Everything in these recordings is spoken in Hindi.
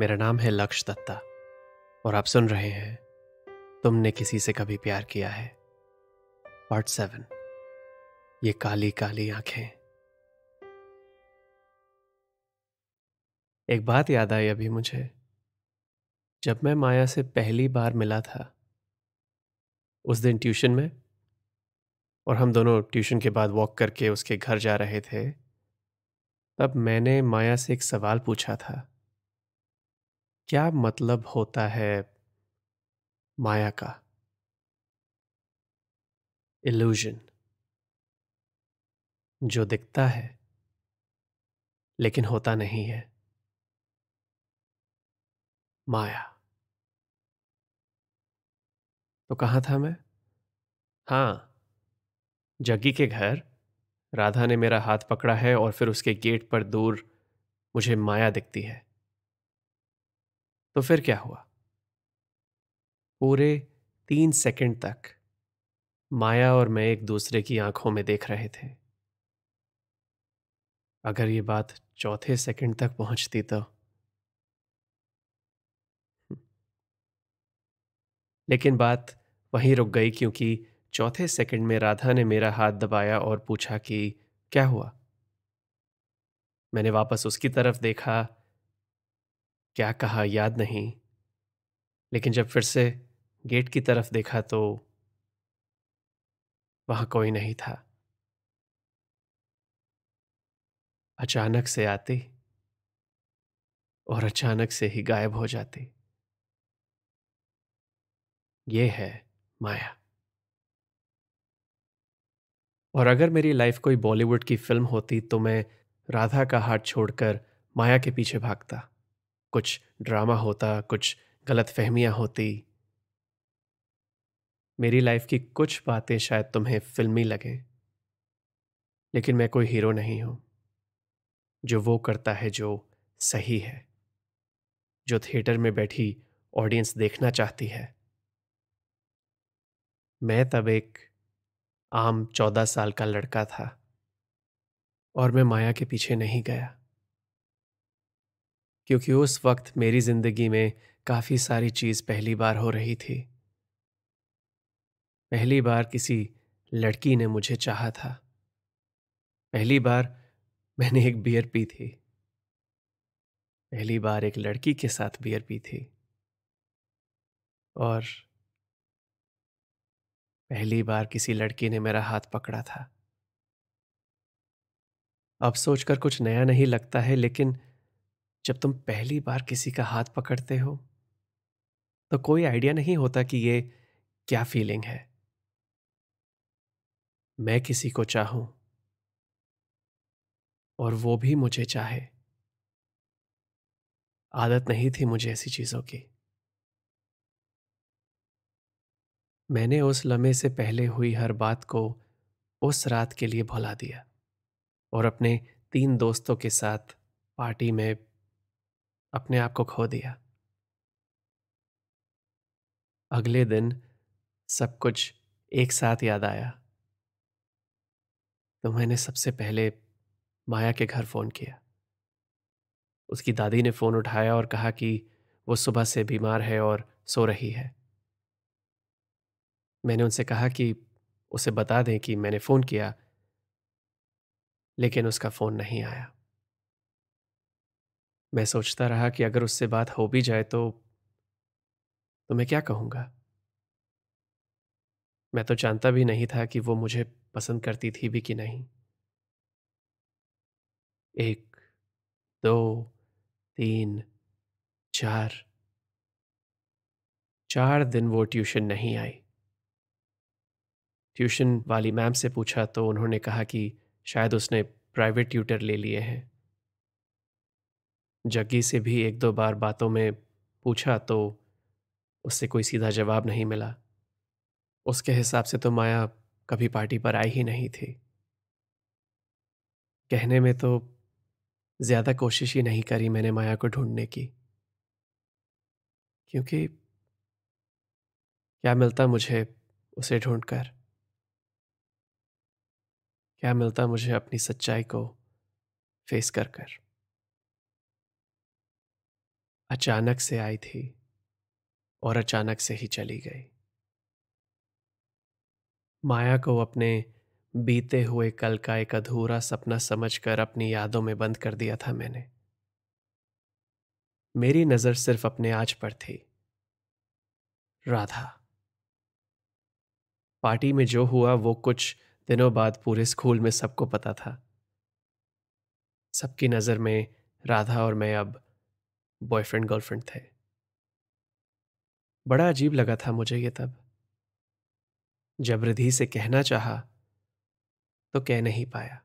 मेरा नाम है लक्ष्य दत्ता और आप सुन रहे हैं तुमने किसी से कभी प्यार किया है पार्ट सेवन ये काली काली आंखें एक बात याद आई अभी मुझे जब मैं माया से पहली बार मिला था उस दिन ट्यूशन में और हम दोनों ट्यूशन के बाद वॉक करके उसके घर जा रहे थे तब मैंने माया से एक सवाल पूछा था क्या मतलब होता है माया का इल्यूजन जो दिखता है लेकिन होता नहीं है माया तो कहाँ था मैं हाँ जग्गी के घर राधा ने मेरा हाथ पकड़ा है और फिर उसके गेट पर दूर मुझे माया दिखती है तो फिर क्या हुआ पूरे तीन सेकंड तक माया और मैं एक दूसरे की आंखों में देख रहे थे अगर ये बात चौथे सेकंड तक पहुंचती तो हम्म। लेकिन बात वहीं रुक गई क्योंकि चौथे सेकंड में राधा ने मेरा हाथ दबाया और पूछा कि क्या हुआ मैंने वापस उसकी तरफ देखा क्या कहा याद नहीं लेकिन जब फिर से गेट की तरफ देखा तो वहां कोई नहीं था अचानक से आती और अचानक से ही गायब हो जाती ये है माया और अगर मेरी लाइफ कोई बॉलीवुड की फिल्म होती तो मैं राधा का हाथ छोड़कर माया के पीछे भागता कुछ ड्रामा होता कुछ गलत फहमियाँ होती मेरी लाइफ की कुछ बातें शायद तुम्हें फिल्मी लगें लेकिन मैं कोई हीरो नहीं हूँ जो वो करता है जो सही है जो थिएटर में बैठी ऑडियंस देखना चाहती है मैं तब एक आम चौदह साल का लड़का था और मैं माया के पीछे नहीं गया क्योंकि उस वक्त मेरी जिंदगी में काफ़ी सारी चीज़ पहली बार हो रही थी पहली बार किसी लड़की ने मुझे चाहा था पहली बार मैंने एक बियर पी थी पहली बार एक लड़की के साथ बियर पी थी और पहली बार किसी लड़की ने मेरा हाथ पकड़ा था अब सोचकर कुछ नया नहीं लगता है लेकिन जब तुम पहली बार किसी का हाथ पकड़ते हो तो कोई आइडिया नहीं होता कि ये क्या फीलिंग है मैं किसी को चाहूं और वो भी मुझे चाहे आदत नहीं थी मुझे ऐसी चीजों की मैंने उस लम्हे से पहले हुई हर बात को उस रात के लिए भुला दिया और अपने तीन दोस्तों के साथ पार्टी में अपने आप को खो दिया अगले दिन सब कुछ एक साथ याद आया तो मैंने सबसे पहले माया के घर फ़ोन किया उसकी दादी ने फ़ोन उठाया और कहा कि वो सुबह से बीमार है और सो रही है मैंने उनसे कहा कि उसे बता दें कि मैंने फ़ोन किया लेकिन उसका फ़ोन नहीं आया मैं सोचता रहा कि अगर उससे बात हो भी जाए तो तो मैं क्या कहूँगा मैं तो जानता भी नहीं था कि वो मुझे पसंद करती थी भी कि नहीं एक दो तीन चार चार दिन वो ट्यूशन नहीं आई ट्यूशन वाली मैम से पूछा तो उन्होंने कहा कि शायद उसने प्राइवेट ट्यूटर ले लिए हैं जग्गी से भी एक दो बार बातों में पूछा तो उससे कोई सीधा जवाब नहीं मिला उसके हिसाब से तो माया कभी पार्टी पर आई ही नहीं थी कहने में तो ज़्यादा कोशिश ही नहीं करी मैंने माया को ढूंढने की क्योंकि क्या मिलता मुझे उसे ढूंढकर क्या मिलता मुझे अपनी सच्चाई को फेस कर कर अचानक से आई थी और अचानक से ही चली गई माया को अपने बीते हुए कल का एक अधूरा सपना समझकर अपनी यादों में बंद कर दिया था मैंने मेरी नजर सिर्फ अपने आज पर थी राधा पार्टी में जो हुआ वो कुछ दिनों बाद पूरे स्कूल में सबको पता था सबकी नजर में राधा और मैं अब बॉयफ्रेंड गर्लफ्रेंड थे बड़ा अजीब लगा था मुझे ये तब जब रिधि से कहना चाहा तो कह नहीं पाया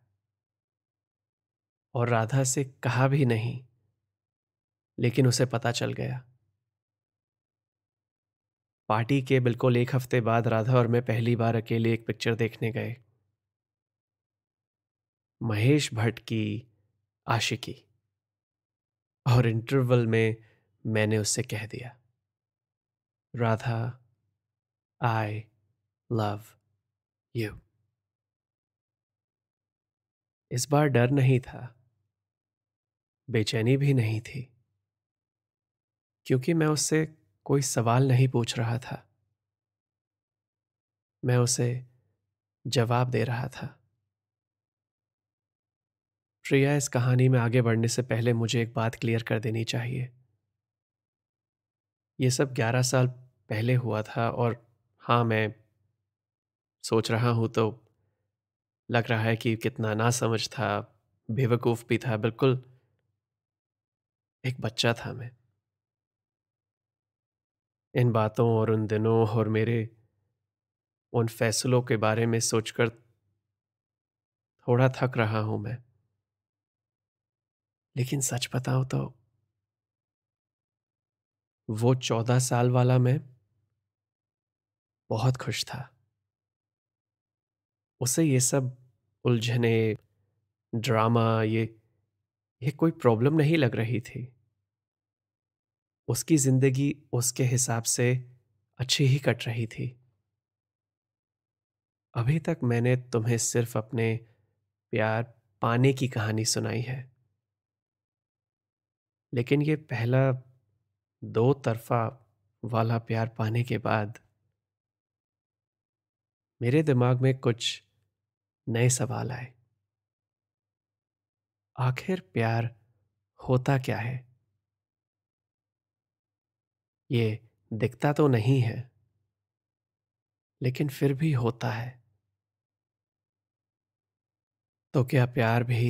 और राधा से कहा भी नहीं लेकिन उसे पता चल गया पार्टी के बिल्कुल एक हफ्ते बाद राधा और मैं पहली बार अकेले एक पिक्चर देखने गए महेश भट्ट की आशिकी और इंटरवल में मैंने उससे कह दिया राधा आई लव यू इस बार डर नहीं था बेचैनी भी नहीं थी क्योंकि मैं उससे कोई सवाल नहीं पूछ रहा था मैं उसे जवाब दे रहा था प्रिया इस कहानी में आगे बढ़ने से पहले मुझे एक बात क्लियर कर देनी चाहिए ये सब ग्यारह साल पहले हुआ था और हाँ मैं सोच रहा हूँ तो लग रहा है कि कितना ना समझ था बेवकूफ़ भी था बिल्कुल एक बच्चा था मैं इन बातों और उन दिनों और मेरे उन फैसलों के बारे में सोचकर थोड़ा थक रहा हूँ मैं लेकिन सच बताओ तो वो चौदह साल वाला मैं बहुत खुश था उसे ये सब उलझने ड्रामा ये ये कोई प्रॉब्लम नहीं लग रही थी उसकी जिंदगी उसके हिसाब से अच्छी ही कट रही थी अभी तक मैंने तुम्हें सिर्फ अपने प्यार पाने की कहानी सुनाई है लेकिन ये पहला दो तरफा वाला प्यार पाने के बाद मेरे दिमाग में कुछ नए सवाल आए आखिर प्यार होता क्या है ये दिखता तो नहीं है लेकिन फिर भी होता है तो क्या प्यार भी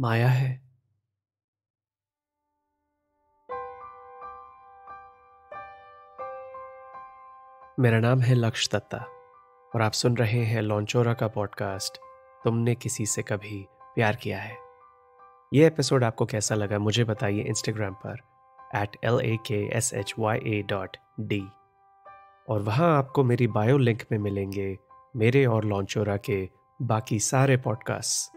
माया है मेरा नाम है लक्ष्य दत्ता और आप सुन रहे हैं लॉन्चोरा का पॉडकास्ट तुमने किसी से कभी प्यार किया है ये एपिसोड आपको कैसा लगा मुझे बताइए इंस्टाग्राम पर eight L A K S H Y A dot D और वहाँ आपको मेरी बायो लिंक में मिलेंगे मेरे और लॉन्चोरा के बाकी सारे podcast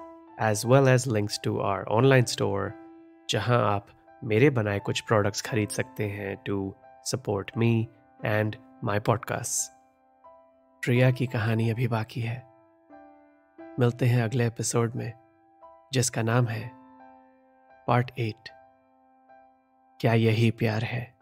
as well as links to our online store जहाँ आप मेरे बनाए कुछ प्रोडक्ट्स खरीद सकते हैं to support me and my podcast Priya की कहानी अभी बाकी है मिलते हैं अगले एपिसोड में जिसका नाम है पार्ट एट क्या यही प्यार है